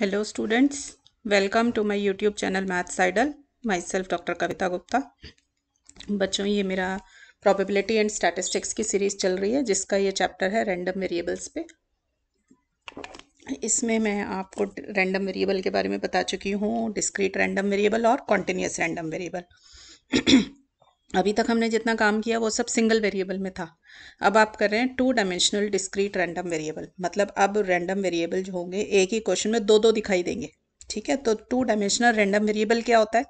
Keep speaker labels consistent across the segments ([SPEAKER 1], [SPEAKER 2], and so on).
[SPEAKER 1] hello students welcome to my YouTube channel maths idol myself doctor Kavita Gupta बच्चों ये मेरा probability and statistics की series चल रही है जिसका ये चैप्टर है रैंडम वेरिएबल्स पे इसमें मैं आपको रैंडम वेरिएबल के बारे में बता चुकी हूँ डिस्क्रीट रैंडम वेरिएबल और कॉन्टीन्यूस रैंडम वेरिएबल अभी तक हमने जितना काम किया वो सब सिंगल वेरिएबल में था अब आप कर रहे हैं two dimensional discrete random variable मतलब अब रैंडम वेरिएबल जो होंगे एक ही क्वेश्चन में दो दो दिखाई देंगे ठीक है तो टू डायमेंशनल रैंडम वेरिएबल क्या होता है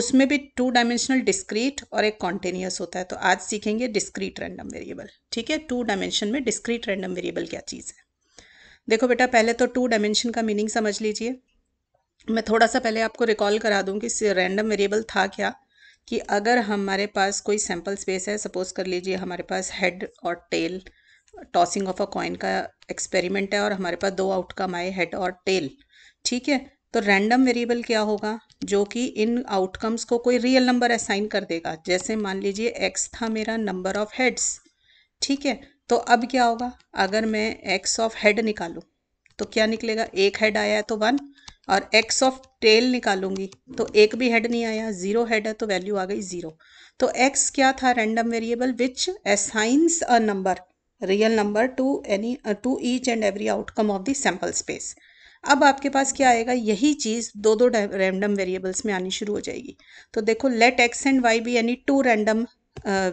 [SPEAKER 1] उसमें भी टू डायमेंशनल डिस्क्रीट और एक कॉन्टीन्यूस होता है तो आज सीखेंगे डिस्क्रीट रैंडम वेरिएबल ठीक है टू डायमेंशन में डिस्क्रीट रैंडम वेरिएबल क्या चीज़ है देखो बेटा पहले तो टू डायमेंशन का मीनिंग समझ लीजिए मैं थोड़ा सा पहले आपको रिकॉल करा दूँ कि रैंडम वेरिएबल था क्या कि अगर हमारे पास कोई सैम्पल स्पेस है सपोज़ कर लीजिए हमारे पास हेड और tail tossing of a coin का एक्सपेरिमेंट है और हमारे पास दो आउटकम आए हेड और टेल ठीक है तो रैंडम वेरिएबल क्या होगा जो कि इन आउटकम्स को कोई रियल नंबर असाइन कर देगा जैसे मान लीजिए एक्स था मेरा नंबर ऑफ हेड्स ठीक है तो अब क्या होगा अगर मैं एक्स ऑफ हेड निकालूँ तो क्या निकलेगा एक हेड आया है तो वन और एक्स ऑफ टेल निकालूंगी तो एक भी हेड नहीं आया ज़ीरो हेड है तो वैल्यू आ गई ज़ीरो तो एक्स क्या था random variable which assigns a number real number to any to each and every outcome of the sample space अब आपके पास क्या आएगा यही चीज़ दो दो रैंडम वेरिएबल्स में आनी शुरू हो जाएगी तो देखो let X and Y be any two random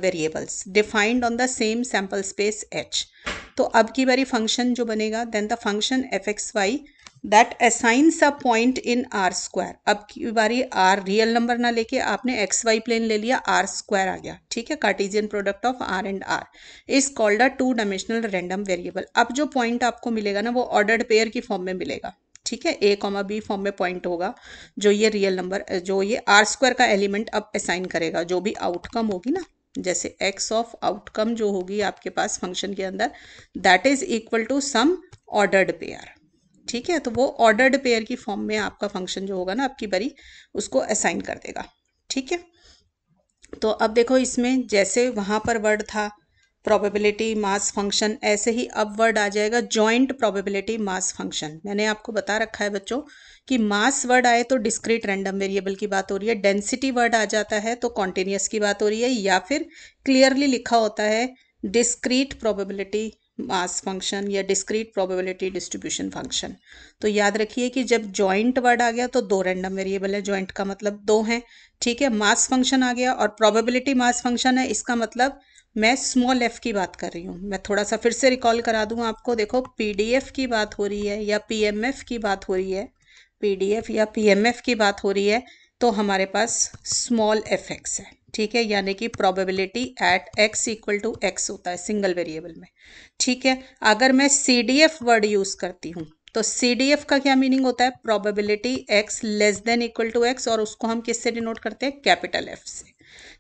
[SPEAKER 1] variables defined on the same sample space H तो अब की बारी फंक्शन जो बनेगा then the function F X Y that assigns a point in R square अब की बारी आर रियल नंबर ना लेके आपने एक्स वाई प्लेन ले लिया आर स्क्वायर आ गया ठीक है Cartesian product of R and R is called a two dimensional random variable अब जो पॉइंट आपको मिलेगा ना वो ऑर्डर्ड पेयर की फॉर्म में मिलेगा ठीक है ए कॉमा बी फॉर्म में पॉइंट होगा जो ये रियल नंबर जो ये आर स्क्वायर का एलिमेंट अब असाइन करेगा जो भी आउटकम होगी ना जैसे एक्स ऑफ आउटकम जो होगी आपके पास फंक्शन के अंदर that is equal to some ordered pair ठीक है तो वो ऑर्डर्ड पेयर की फॉर्म में आपका फंक्शन जो होगा ना आपकी बरी उसको असाइन कर देगा ठीक है तो अब देखो इसमें जैसे वहाँ पर वर्ड था प्रोबेबिलिटी मास फंक्शन ऐसे ही अब वर्ड आ जाएगा जॉइंट प्रोबेबिलिटी मास फंक्शन मैंने आपको बता रखा है बच्चों कि मास वर्ड आए तो डिस्क्रीट रैंडम वेरिएबल की बात हो रही है डेंसिटी वर्ड आ जाता है तो कॉन्टीन्यूस की बात हो रही है या फिर क्लियरली लिखा होता है डिस्क्रीट प्रोबेबिलिटी मास फंक्शन या डिस्क्रीट प्रोबेबिलिटी डिस्ट्रीब्यूशन फंक्शन तो याद रखिए कि जब जॉइंट वर्ड आ गया तो दो रैंडम वेरिएबल है जॉइंट का मतलब दो हैं ठीक है मास फंक्शन आ गया और प्रोबेबिलिटी मास फंक्शन है इसका मतलब मैं स्मॉल एफ की बात कर रही हूँ मैं थोड़ा सा फिर से रिकॉल करा दूँ आपको देखो पी की बात हो रही है या पी की बात हो रही है पी या पी की बात हो रही है तो हमारे पास स्मॉल एफ एक्स है ठीक है यानी कि probability at x equal to X होता है सिंगल वेरिएबल में ठीक है अगर मैं C D F word use करती हूँ तो सी डी एफ का क्या मीनिंग होता है probability X less than equal to X और उसको हम किससे डिनोट करते हैं कैपिटल एफ से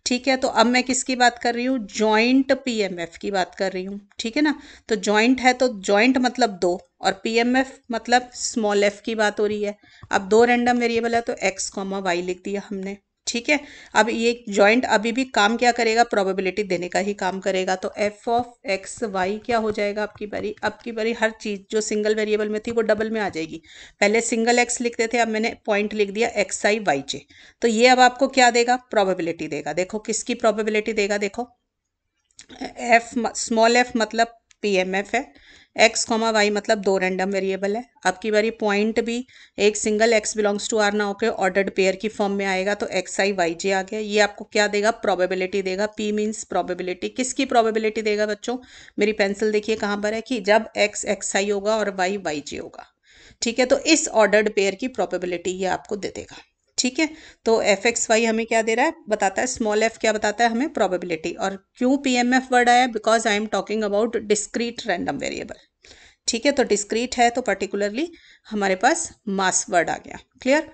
[SPEAKER 1] ठीक है तो अब मैं किसकी बात कर रही हूँ जॉइंट एफ की बात कर रही हूँ ठीक है ना तो जॉइंट है तो जॉइंट मतलब दो और एफ मतलब स्मॉल एफ की बात हो रही है अब दो रैंडम वेरिएबल है तो एक्स कॉमा वाई लिख दिया हमने ठीक है अब ये जॉइंट अभी भी काम क्या करेगा प्रोबेबिलिटी देने का ही काम करेगा तो एफ ऑफ एक्स वाई क्या हो जाएगा आपकी बारी आपकी बारी हर चीज़ जो सिंगल वेरिएबल में थी वो डबल में आ जाएगी पहले सिंगल एक्स लिखते थे अब मैंने पॉइंट लिख दिया एक्स आई वाई जे तो ये अब आपको क्या देगा प्रोबेबिलिटी देगा देखो किसकी प्रोबेबिलिटी देगा देखो एफ स्मॉल एफ मतलब पी एम एफ है एक्स कॉमा वाई मतलब दो रैंडम वेरिएबल है आपकी बारी पॉइंट भी एक single X belongs to R ना होकर ऑर्डर्ड पेयर की फॉर्म में आएगा तो एक्स आई वाई जे आ गया ये आपको क्या देगा प्रोबेबिलिटी देगा पी मीन्स प्रोबेबिलिटी किसकी प्रोबेबिलिटी देगा बच्चों मेरी पेंसिल देखिए कहाँ पर है कि जब एक्स एक्स आई होगा और वाई वाई जे होगा ठीक है तो इस ऑर्डर्ड पेयर की प्रोबेबिलिटी ये आपको दे देगा ठीक है तो एफ एक्स वाई हमें क्या दे रहा है बताता है स्मॉल एफ क्या बताता है हमें प्रोबेबिलिटी और क्यों पी एम एफ वर्ड आया because I am talking about discrete random variable ठीक है तो डिस्क्रीट है तो पर्टिकुलरली हमारे पास मास वर्ड आ गया क्लियर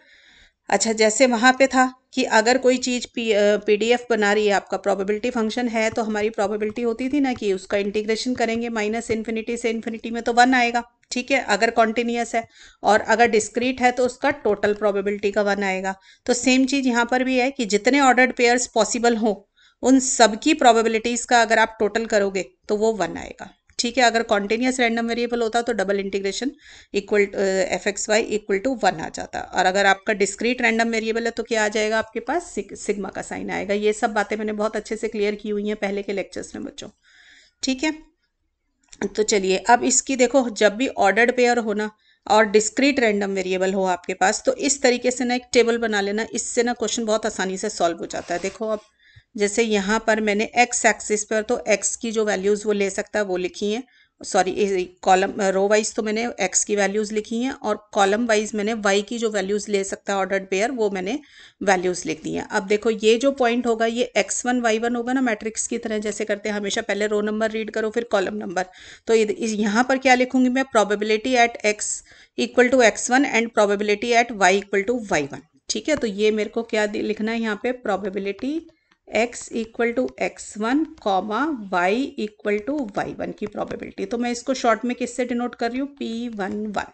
[SPEAKER 1] अच्छा जैसे वहाँ पे था कि अगर कोई चीज़ पी पी डी एफ बना रही है आपका प्रोबेबिलिटी फंक्शन है तो हमारी प्रोबेबिलिटी होती थी ना कि उसका इंटीग्रेशन करेंगे माइनस इन्फिनिटी से इन्फिनिटी में तो वन आएगा ठीक है अगर कॉन्टिन्यूस है और अगर डिस्क्रीट है तो उसका टोटल प्रोबेबिलिटी का वन आएगा तो सेम चीज़ यहाँ पर भी है कि जितने ऑर्डर्ड पेयर्स पॉसिबल हों उन सबकी प्रोबेबिलिटीज़ का अगर आप टोटल करोगे तो वो वन आएगा ठीक है अगर कॉन्टिन्यूस रैंडम वेरिएबल होता तो double integration equal F X Y equal to one आ जाता और अगर आपका डिस्क्रीट रैंडम वेरिएबल है तो क्या आ जाएगा आपके पास सिग्मा का साइन आएगा ये सब बातें मैंने बहुत अच्छे से क्लियर की हुई हैं पहले के लेक्चर्स में बच्चों ठीक है तो चलिए अब इसकी देखो जब भी ऑर्डर्ड पेयर होना और डिस्क्रीट रैंडम वेरिएबल हो आपके पास तो इस तरीके से ना एक टेबल बना लेना इससे ना क्वेश्चन बहुत आसानी से सॉल्व हो जाता है देखो अब जैसे यहाँ पर मैंने एक्स एक्सिस पर तो एक्स की जो वैल्यूज़ वो ले सकता है वो लिखी हैं सॉरी कॉलम रो वाइज तो मैंने एक्स की वैल्यूज़ लिखी हैं और कॉलम वाइज मैंने वाई की जो वैल्यूज़ ले सकता है ऑर्डर पेयर वो मैंने वैल्यूज़ लिख दी हैं अब देखो ये जो पॉइंट होगा ये एक्स वन वाई वन होगा ना मैट्रिक्स की तरह जैसे करते हैं हमेशा पहले रो नंबर रीड करो फिर कॉलम नंबर तो यहाँ पर क्या लिखूंगी मैं probability at x equal to X one and probability at Y equal to Y one ठीक है तो ये मेरे को क्या लिखना है यहाँ पे probability x equal to X one comma Y equal to Y one की प्रॉबेबिलिटी तो मैं इसको शॉर्ट में किससे डिनोट कर रही हूँ पी वन वन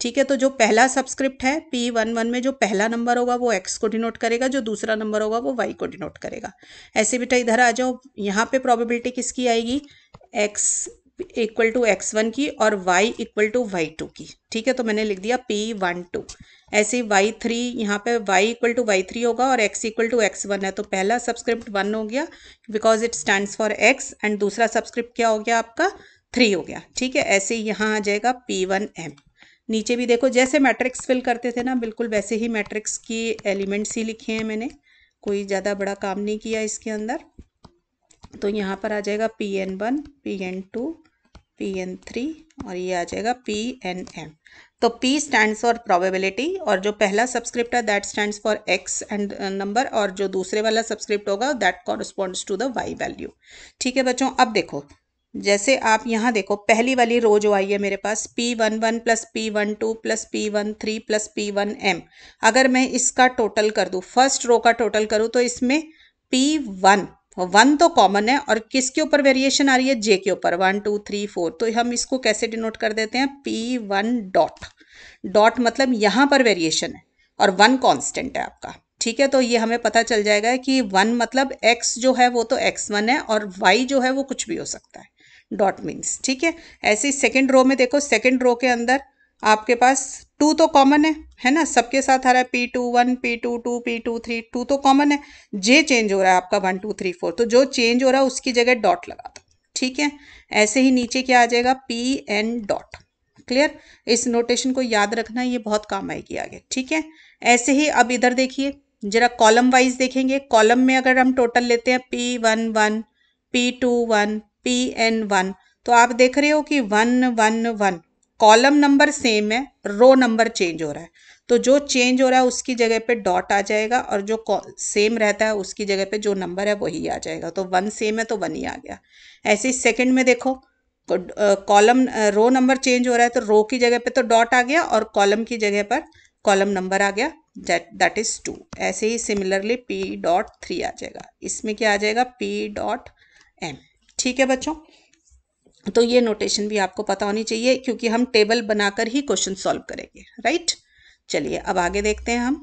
[SPEAKER 1] ठीक है तो जो पहला सब्सक्रिप्ट है पी वन वन में जो पहला नंबर होगा वो एक्स को डिनोट करेगा जो दूसरा नंबर होगा वो वाई को डिनोट करेगा ऐसे बेटा इधर आ जाओ यहाँ पे प्रोबेबिलिटी किसकी आएगी X equal to X one की और Y equal to Y two की ठीक है तो मैंने लिख दिया पी वन टू ऐसे ही वाई थ्री यहाँ पर Y equal to Y three होगा और x equal to X one है तो पहला सब्सक्रिप्ट वन हो गया because it stand for X and दूसरा सब्सक्रिप्ट क्या हो गया आपका थ्री हो गया ठीक है ऐसे ही यहाँ आ जाएगा पी वन एम नीचे भी देखो जैसे मैट्रिक्स फिल करते थे ना बिल्कुल वैसे ही मैट्रिक्स की एलिमेंट्स ही लिखे हैं मैंने कोई ज़्यादा बड़ा काम नहीं किया इसके अंदर तो यहाँ पर आ जाएगा P N one P N two P N three और ये आ जाएगा पी एन एम तो P स्टैंड फॉर प्रोबेबिलिटी और जो पहला सब्सक्रिप्ट है that stand for X and number uh, और जो दूसरे वाला सब्सक्रिप्ट होगा that corresponds to the Y value ठीक है बच्चों अब देखो जैसे आप यहाँ देखो पहली वाली रो जो आई है मेरे पास P one one plus P one two plus P one three plus P one M अगर मैं इसका टोटल कर दूँ फर्स्ट रो का टोटल करूँ तो इसमें पी वन वन तो कॉमन है और किसके ऊपर वेरिएशन आ रही है जे के ऊपर वन टू थ्री फोर तो हम इसको कैसे डिनोट कर देते हैं पी वन डॉट डॉट मतलब यहाँ पर वेरिएशन है और वन कांस्टेंट है आपका ठीक है तो ये हमें पता चल जाएगा कि वन मतलब एक्स जो है वो तो एक्स वन है और वाई जो है वो कुछ भी हो सकता है डॉट मीन्स ठीक है ऐसे ही सेकेंड रो में देखो सेकेंड रो के अंदर आपके पास टू तो कॉमन है है ना सबके साथ आ रहा है P two one P two two P two three two तो कॉमन है जे चेंज हो रहा है आपका वन टू थ्री फोर तो जो चेंज हो रहा है उसकी जगह डॉट लगा दो ठीक है ऐसे ही नीचे क्या आ जाएगा पी एन डॉट क्लियर इस नोटेशन को याद रखना ये बहुत काम आएगी आगे ठीक है ऐसे ही अब इधर देखिए जरा कॉलम वाइज देखेंगे कॉलम में अगर हम टोटल लेते हैं P one one P two one P N one तो आप देख रहे हो कि one one one column number same है रो नंबर चेंज हो रहा है तो जो चेंज हो रहा है उसकी जगह पे डॉट आ जाएगा और जो सेम रहता है उसकी जगह पे जो नंबर है वही आ जाएगा तो वन सेम है तो वन ही आ गया ऐसे ही सेकंड में देखो कॉलम रो नंबर चेंज हो रहा है तो रो की जगह पे तो डॉट आ गया और कॉलम की जगह पर कॉलम नंबर आ गया दैट इज़ टू ऐसे ही सिमिलरली पी डॉट थ्री आ जाएगा इसमें क्या आ जाएगा पी डॉट एम ठीक है बच्चों तो ये नोटेशन भी आपको पता होनी चाहिए क्योंकि हम टेबल बनाकर ही क्वेश्चन सॉल्व करेंगे राइट चलिए अब आगे देखते हैं हम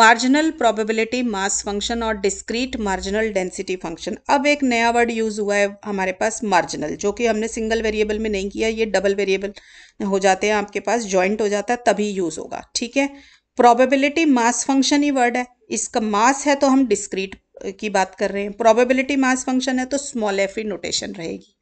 [SPEAKER 1] मार्जिनल प्रोबेबिलिटी मास फंक्शन और डिस्क्रीट मार्जिनल डेंसिटी फंक्शन अब एक नया वर्ड यूज़ हुआ है हमारे पास मार्जिनल जो कि हमने सिंगल वेरिएबल में नहीं किया ये डबल वेरिएबल हो जाते हैं आपके पास ज्वाइंट हो जाता है तभी यूज़ होगा ठीक है प्रोबेबिलिटी मास फंक्शन ही वर्ड है इसका मास है तो हम डिस्क्रीट की बात कर रहे हैं प्रोबेबिलिटी मास फंक्शन है तो स्मॉल एफ नोटेशन रहेगी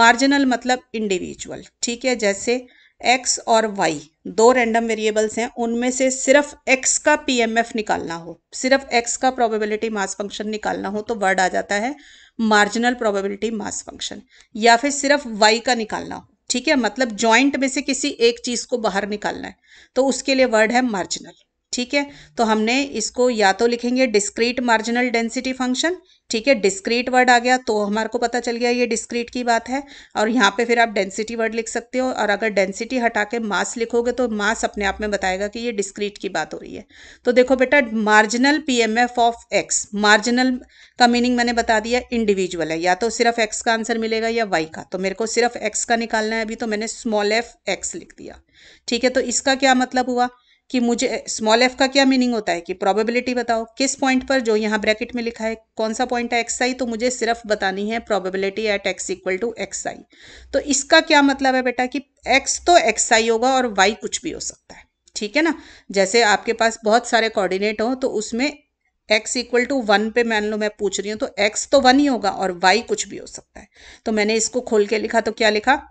[SPEAKER 1] मार्जिनल मतलब इंडिविजुअल ठीक है जैसे एक्स और वाई दो रैंडम वेरिएबल्स हैं उनमें से सिर्फ एक्स का पीएमएफ निकालना हो सिर्फ एक्स का प्रोबेबिलिटी मास फंक्शन निकालना हो तो वर्ड आ जाता है मार्जिनल प्रोबेबिलिटी मास फंक्शन या फिर सिर्फ वाई का निकालना हो ठीक है मतलब जॉइंट में से किसी एक चीज़ को बाहर निकालना है तो उसके लिए वर्ड है मार्जिनल ठीक है तो हमने इसको या तो लिखेंगे डिस्क्रीट मार्जिनल डेंसिटी फंक्शन ठीक है डिस्क्रीट वर्ड आ गया तो हमारे को पता चल गया ये डिस्क्रीट की बात है और यहाँ पे फिर आप डेंसिटी वर्ड लिख सकते हो और अगर डेंसिटी हटा के मास लिखोगे तो मास अपने आप में बताएगा कि ये डिस्क्रीट की बात हो रही है तो देखो बेटा marginal F of X marginal का मीनिंग मैंने बता दिया इंडिविजुअल है या तो सिर्फ एक्स का आंसर मिलेगा या वाई का तो मेरे को सिर्फ एक्स का निकालना है अभी तो मैंने स्मॉल एफ एक्स लिख दिया ठीक है तो इसका क्या मतलब हुआ कि मुझे स्मॉल एफ का क्या मीनिंग होता है कि प्रोबेबिलिटी बताओ किस पॉइंट पर जो यहाँ ब्रैकेट में लिखा है कौन सा पॉइंट है एक्स आई तो मुझे सिर्फ बतानी है probability at x equal to X I तो इसका क्या मतलब है बेटा कि एक्स तो एक्स आई होगा और वाई कुछ भी हो सकता है ठीक है ना जैसे आपके पास बहुत सारे कॉर्डिनेट हों तो उसमें एक्स इक्वल टू वन पे मान लो मैं पूछ रही हूँ तो एक्स तो वन ही होगा और वाई कुछ भी हो सकता है तो मैंने इसको खोल के लिखा तो क्या लिखा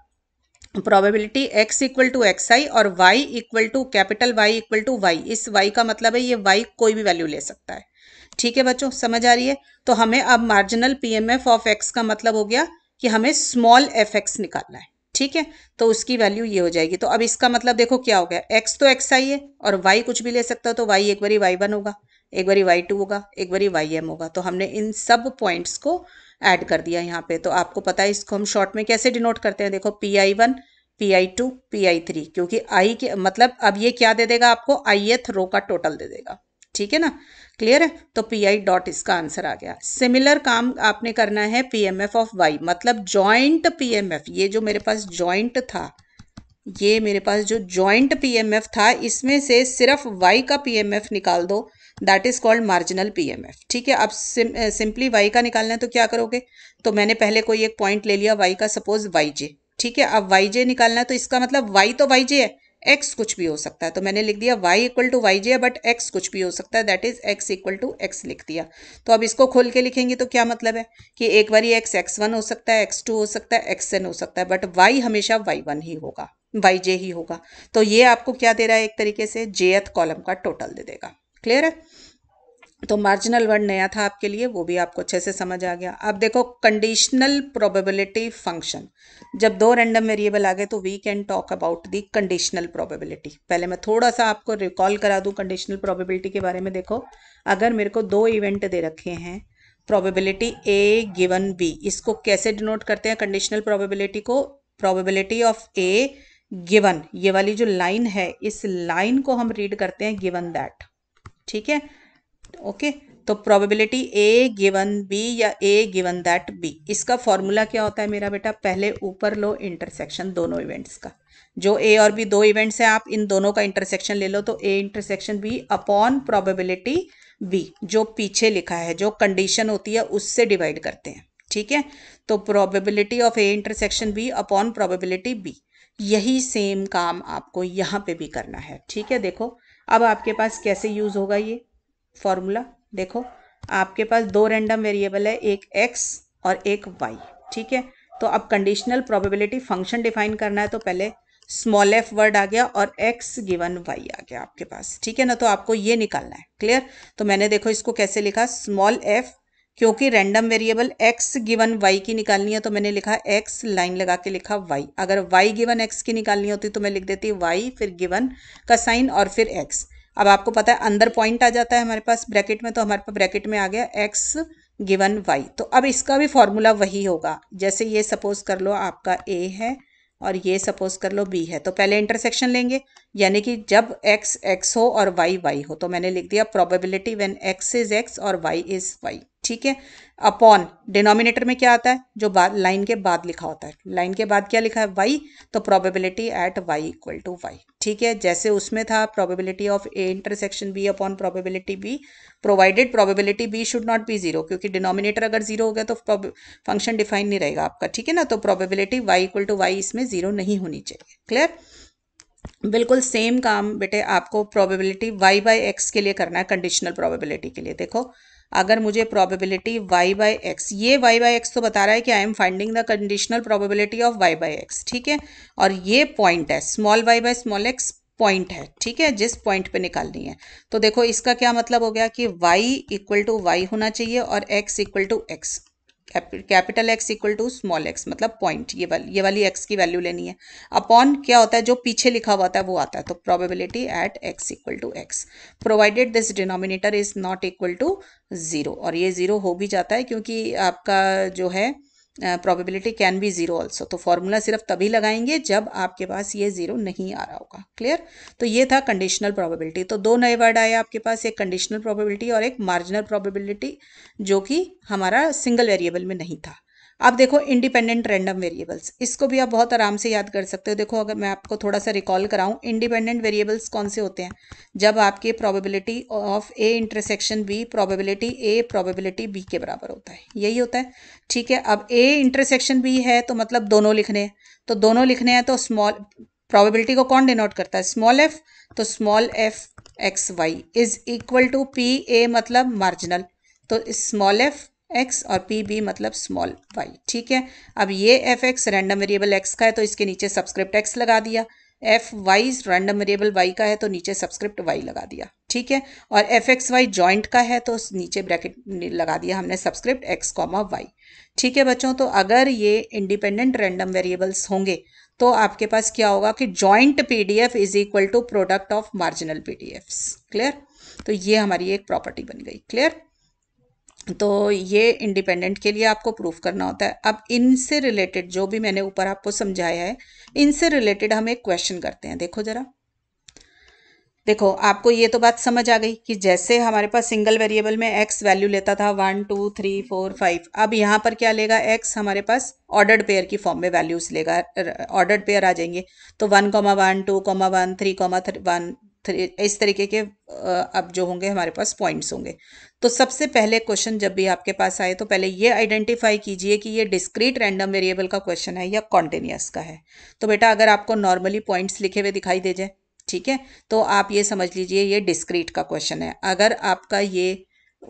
[SPEAKER 1] probability x equal to X I और y equal to capital y equal to Y इस y का मतलब है ये y कोई भी वैल्यू ले सकता है ठीक है बच्चों समझ आ रही है तो हमें अब marginal P M F of X का मतलब हो गया कि हमें स्मॉल एफ एक्स निकालना है ठीक है तो उसकी वैल्यू ये हो जाएगी तो अब इसका मतलब देखो क्या हो गया x तो एक्स आई है और y कुछ भी ले सकता हो तो y एक बारी वाई वन होगा एक बारी वाई टू होगा एक बारी वाई एम होगा तो हमने इन सब पॉइंट्स को ऐड कर दिया यहाँ पे तो आपको पता है इसको हम शॉर्ट में कैसे डिनोट करते हैं देखो P I one P I two P I three क्योंकि आई के मतलब अब ये क्या दे देगा आपको आई एथ रो का टोटल दे देगा ठीक है ना क्लियर है तो पी आई डॉट इसका आंसर आ गया सिमिलर काम आपने करना है P M F of Y मतलब जॉइंट पी एम एफ ये जो मेरे पास जॉइंट था ये मेरे पास जो जॉइंट पी एम एफ था इसमें से सिर्फ वाई का पी एम एफ निकाल दो that is called marginal PMF ठीक है अब सिम, सिंपली वाई का निकालना है तो क्या करोगे तो मैंने पहले कोई एक पॉइंट ले लिया वाई का सपोज वाई जे ठीक है अब वाई जे निकालना है तो इसका मतलब वाई तो वाई जे है एक्स कुछ भी हो सकता है तो मैंने लिख दिया Y equal to Y J है बट एक्स कुछ भी हो सकता है that is X equal to X लिख दिया तो अब इसको खोल के लिखेंगे तो क्या मतलब है कि एक बार एक्स एक्स वन हो सकता है एक्स टू हो सकता है एक्स एन हो सकता है बट वाई हमेशा वाई वन ही होगा वाई जे ही होगा तो ये आपको क्या दे रहा है एक तरीके से जेएथ कॉलम का टोटल दे देगा क्लियर है तो मार्जिनल वर्ड नया था आपके लिए वो भी आपको अच्छे से समझ आ गया अब देखो कंडीशनल प्रोबेबिलिटी फंक्शन जब दो रैंडम वेरिएबल आ गए तो we can talk about the conditional probability पहले मैं थोड़ा सा आपको रिकॉल करा दूं कंडीशनल प्रोबेबिलिटी के बारे में देखो अगर मेरे को दो इवेंट दे रखे हैं प्रोबेबिलिटी ए गिवन बी इसको कैसे डिनोट करते हैं कंडीशनल प्रोबेबिलिटी को प्रॉबेबिलिटी ऑफ ए गिवन ये वाली जो लाइन है इस लाइन को हम रीड करते हैं गिवन दैट ठीक है ओके तो प्रोबेबिलिटी ए गिवन बी या ए गिवन दैट बी इसका फॉर्मूला क्या होता है मेरा बेटा पहले ऊपर लो इंटरसेक्शन दोनों इवेंट्स का जो ए और बी दो इवेंट्स हैं आप इन दोनों का इंटरसेक्शन ले लो तो A intersection B upon probability B जो पीछे लिखा है जो कंडीशन होती है उससे डिवाइड करते हैं ठीक है तो probability of A intersection B upon probability B यही सेम काम आपको यहाँ पे भी करना है ठीक है देखो अब आपके पास कैसे यूज़ होगा ये फॉर्मूला देखो आपके पास दो रैंडम वेरिएबल है एक एक्स और एक वाई ठीक है तो अब कंडीशनल प्रोबेबिलिटी फंक्शन डिफाइन करना है तो पहले स्मॉल एफ वर्ड आ गया और एक्स गिवन वाई आ गया आपके पास ठीक है ना तो आपको ये निकालना है क्लियर तो मैंने देखो इसको कैसे लिखा स्मॉल एफ क्योंकि random variable x given y की निकालनी है तो मैंने लिखा x लाइन लगा के लिखा y अगर y गिवन x की निकालनी होती तो मैं लिख देती y फिर गिवन का साइन और फिर x अब आपको पता है अंदर पॉइंट आ जाता है हमारे पास ब्रैकेट में तो हमारे पास ब्रैकेट में आ गया x गिवन y तो अब इसका भी फॉर्मूला वही होगा जैसे ये सपोज कर लो आपका a है और ये सपोज कर लो b है तो पहले इंटरसेक्शन लेंगे यानी कि जब x x हो और y y हो तो मैंने लिख दिया probability when x is x और y इज़ y ठीक है अपॉन डिनोमिनेटर में क्या आता है जो लाइन के बाद लिखा होता है लाइन के बाद क्या लिखा है वाई तो probability at Y equal to Y ठीक है जैसे उसमें था probability of A intersection B upon probability B provided probability B should not be zero क्योंकि डिनोमिनेटर अगर जीरो हो गया तो फंक्शन डिफाइन नहीं रहेगा आपका ठीक है ना तो probability Y equal to Y इसमें जीरो नहीं होनी चाहिए क्लियर बिल्कुल सेम काम बेटे आपको प्रोबेबिलिटी वाई बाई एक्स के लिए करना है कंडीशनल प्रोबेबिलिटी के लिए देखो अगर मुझे प्रोबेबिलिटी वाई बाई एक्स ये वाई बाई एक्स तो बता रहा है कि I am finding the conditional probability of Y by X ठीक है और ये पॉइंट है small Y by small X point है ठीक है जिस पॉइंट पे निकालनी है तो देखो इसका क्या मतलब हो गया कि y इक्वल टू वाई होना चाहिए और x equal to X capital X equal to small X मतलब पॉइंट ये वाली ये वाली एक्स की वैल्यू लेनी है अपॉन क्या होता है जो पीछे लिखा हुआ होता है वो आता है तो probability at x equal to X provided this denominator is not equal to zero और ये ज़ीरो हो भी जाता है क्योंकि आपका जो है probability can be zero also तो फॉर्मूला सिर्फ तभी लगाएंगे जब आपके पास ये ज़ीरो नहीं आ रहा होगा क्लियर तो ये था कंडीशनल प्रॉबिलिटी तो दो नए वर्ड आए आपके पास एक कंडीशनल प्रॉबिलिटी और एक मार्जिनल प्रॉबिलिटी जो कि हमारा सिंगल वेरिएबल में नहीं था आप देखो इंडिपेंडेंट रैंडम वेरिएबल्स इसको भी आप बहुत आराम से याद कर सकते हो देखो अगर मैं आपको थोड़ा सा रिकॉल कराऊं इंडिपेंडेंट वेरिएबल्स कौन से होते हैं जब आपके probability of A intersection B probability A probability B के बराबर होता है यही होता है ठीक है अब ए इंटरसेक्शन बी है तो मतलब दोनों लिखने हैं तो दोनों लिखने हैं तो स्मॉल प्रॉबेबिलिटी को कौन डिनोट करता है स्मॉल एफ तो small F X Y is equal to P A मतलब मार्जिनल तो स्मॉल एफ एक्स और पी बी मतलब स्मॉल वाई ठीक है अब ये F X random variable X का है तो इसके नीचे सब्सक्रिप्ट एक्स लगा दिया F Y random variable Y का है तो नीचे सब्सक्रिप्ट वाई लगा दिया ठीक है और एफ एक्स वाई जॉइंट का है तो नीचे ब्रैकेट लगा दिया हमने सब्सक्रिप्ट एक्स कॉमा वाई ठीक है बच्चों तो अगर ये इंडिपेंडेंट रैंडम वेरिएबल्स होंगे तो आपके पास क्या होगा कि joint F is equal to product of marginal F clear तो ये हमारी एक प्रॉपर्टी बन गई क्लियर तो ये इंडिपेंडेंट के लिए आपको प्रूफ करना होता है अब इनसे रिलेटेड जो भी मैंने ऊपर आपको समझाया है इनसे रिलेटेड हम एक क्वेश्चन करते हैं देखो ज़रा देखो आपको ये तो बात समझ आ गई कि जैसे हमारे पास सिंगल वेरिएबल में एक्स वैल्यू लेता था one two three four five अब यहाँ पर क्या लेगा एक्स हमारे पास ऑर्डर्ड पेयर की फॉर्म में वैल्यूज़ लेगा ऑर्डर्ड पेयर आ जाएंगे तो one comma one two comma one three comma one इस तरीके के अब जो होंगे हमारे पास पॉइंट्स होंगे तो सबसे पहले क्वेश्चन जब भी आपके पास आए तो पहले ये आइडेंटिफाई कीजिए कि ये डिस्क्रीट रैंडम वेरिएबल का क्वेश्चन है या कॉन्टीन्यूस का है तो बेटा अगर आपको नॉर्मली पॉइंट्स लिखे हुए दिखाई दे जाए ठीक है तो आप ये समझ लीजिए ये डिस्क्रीट का क्वेश्चन है अगर आपका ये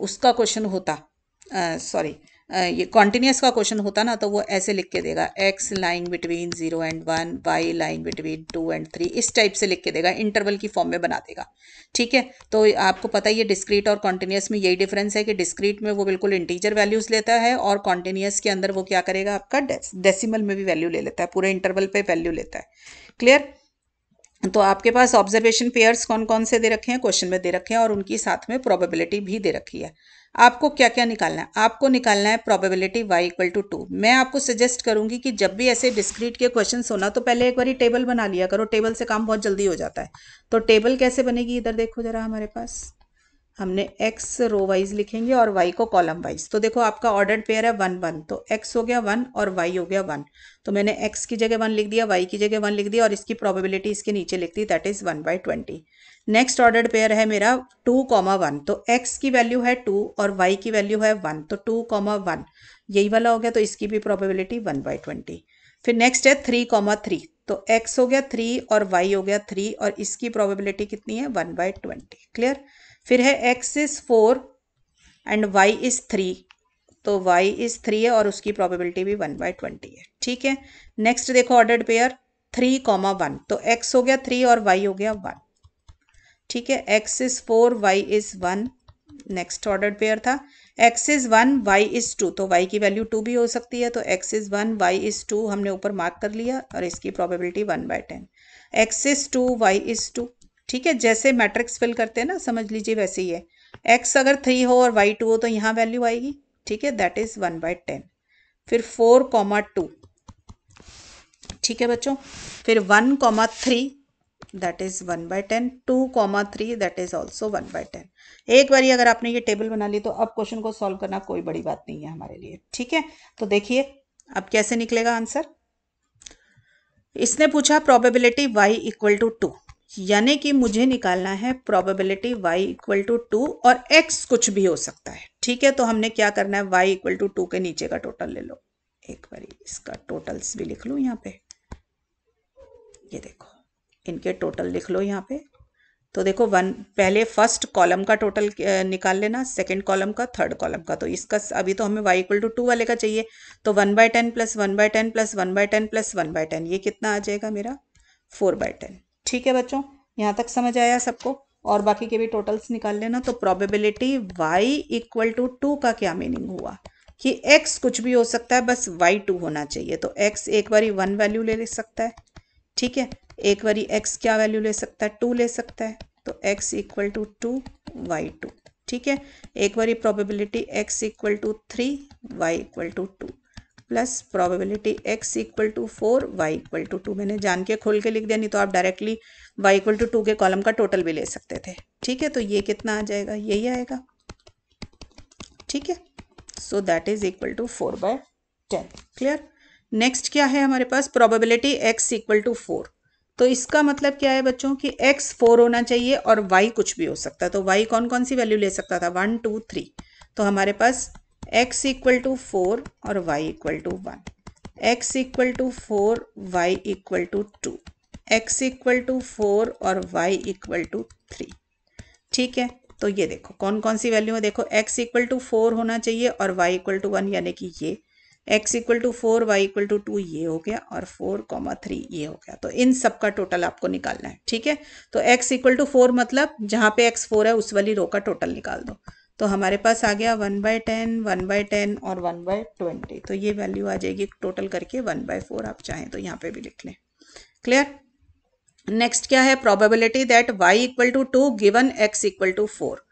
[SPEAKER 1] उसका क्वेश्चन होता सॉरी uh, ये कॉन्टीन्यूस का क्वेश्चन होता ना तो वो ऐसे लिख के देगा X line between zero and one Y line between two and three इस टाइप से लिख के देगा इंटरवल की फॉर्म में बना देगा ठीक है तो आपको पता ही है डिस्क्रीट और कॉन्टीन्यूस में यही डिफरेंस है कि डिस्क्रीट में वो बिल्कुल इंटीजर वैल्यूज़ लेता है और कॉन्टीन्यूस के अंदर वो क्या करेगा आपका डेसिमल में भी वैल्यू ले लेता है पूरे इंटरवल पर वैल्यू लेता है क्लियर तो आपके पास ऑब्जर्वेशन पेयर्स कौन कौन से दे रखे हैं क्वेश्चन में दे रखे हैं और उनकी साथ में प्रोबेबिलिटी भी दे रखी है आपको क्या क्या निकालना है आपको निकालना है probability Y equal to two मैं आपको सजेस्ट करूंगी कि जब भी ऐसे डिस्क्रीट के क्वेश्चन होना तो पहले एक बार टेबल बना लिया करो टेबल से काम बहुत जल्दी हो जाता है तो टेबल कैसे बनेगी इधर देखो जरा हमारे पास हमने एक्स रो वाइज लिखेंगे और वाई को कॉलम वाइज तो देखो आपका ऑर्डर पेयर है वन वन तो एक्स हो गया वन और वाई हो गया वन तो मैंने एक्स की जगह वन लिख दिया वाई की जगह वन लिख दिया और इसकी प्रोबेबिलिटी इसके नीचे लिख दी that is one by twenty next ordered pair है मेरा टू कॉमा वन तो एक्स की वैल्यू है टू और वाई की वैल्यू है वन तो टू कॉमा वन यही वाला हो गया तो इसकी भी प्रोबेबिलिटी वन बाई ट्वेंटी फिर नेक्स्ट है थ्री कॉमा थ्री तो एक्स हो गया थ्री और वाई हो गया थ्री और इसकी प्रोबेबिलिटी कितनी है वन बाई ट्वेंटी क्लियर फिर है X is four and Y is three तो वाई इज़ थ्री है और उसकी प्रोबेबिलिटी भी वन बाई ट्वेंटी है ठीक है नेक्स्ट देखो ordered pair three comma one तो एक्स हो गया थ्री और वाई हो गया वन ठीक है X is four Y is one next order pair था X is one Y is two तो वाई की वैल्यू टू भी हो सकती है तो X is one Y is two हमने ऊपर मार्क कर लिया और इसकी probability one by ten X is two Y is two ठीक है जैसे मैट्रिक्स फिल करते हैं ना समझ लीजिए वैसे ही है एक्स अगर थ्री हो और वाई टू हो तो यहाँ वैल्यू आएगी ठीक है that is one by ten फिर फोर कॉमा टू ठीक है बच्चों फिर one comma three that is one by ten two comma three that is also one by ten एक बार अगर आपने ये टेबल बना ली तो अब क्वेश्चन को सॉल्व करना कोई बड़ी बात नहीं है हमारे लिए ठीक है तो देखिए अब कैसे निकलेगा आंसर इसने पूछा probability y equal to two यानी कि मुझे निकालना है probability y equal to two और x कुछ भी हो सकता है ठीक है तो हमने क्या करना है y इक्वल टू टू के नीचे का टोटल ले लो एक बार इसका टोटल्स भी लिख लूँ यहाँ पे ये देखो इनके टोटल लिख लो यहाँ पे तो देखो वन पहले फर्स्ट कॉलम का टोटल निकाल लेना सेकंड कॉलम का थर्ड कॉलम का तो इसका अभी तो हमें वाई इक्वल टू टू वाले का चाहिए तो one by ten plus one by ten plus one by ten plus one by ten ये कितना आ जाएगा मेरा फोर बाय टेन ठीक है बच्चों यहाँ तक समझ आया सबको और बाकी के भी टोटल्स निकाल लेना तो probability Y equal to two का क्या मीनिंग हुआ कि एक्स कुछ भी हो सकता है बस वाई टू होना चाहिए तो एक्स एक बार वन वैल्यू ले सकता है ठीक है एक बारी एक्स क्या वैल्यू ले सकता है टू ले सकता है तो x equal to two Y two ठीक है एक बारी probability x equal to three Y equal to two plus probability x equal to four Y equal to two मैंने जान के खोल के लिख दिया नहीं तो आप directly Y equal to two के कॉलम का टोटल भी ले सकते थे ठीक है तो ये कितना आ जाएगा यही आएगा ठीक है so that is equal to four by ten clear next क्या है हमारे पास probability x equal to four तो इसका मतलब क्या है बच्चों कि x फोर होना चाहिए और y कुछ भी हो सकता है तो y कौन कौन सी वैल्यू ले सकता था वन टू थ्री तो हमारे पास x इक्वल टू फोर और y equal to one x equal to four y equal to two x equal to four और y इक्वल टू थ्री ठीक है तो ये देखो कौन कौन सी वैल्यू है देखो x इक्वल टू फोर होना चाहिए और y इक्वल टू वन यानी कि ये x equal to four Y equal to two ये हो गया और फोर कॉमा थ्री ये हो गया तो इन सब का टोटल आपको निकालना है ठीक है तो एक्स इक्वल टू फोर मतलब जहाँ पे एक्स फोर है उस वाली रो का टोटल निकाल दो तो हमारे पास आ गया one by ten one by ten और वन बाय ट्वेंटी तो ये वैल्यू आ जाएगी टोटल करके वन बाय फोर आप चाहें तो यहाँ पे भी लिख लें क्लियर नेक्स्ट क्या है probability that y equal to two given x equal to four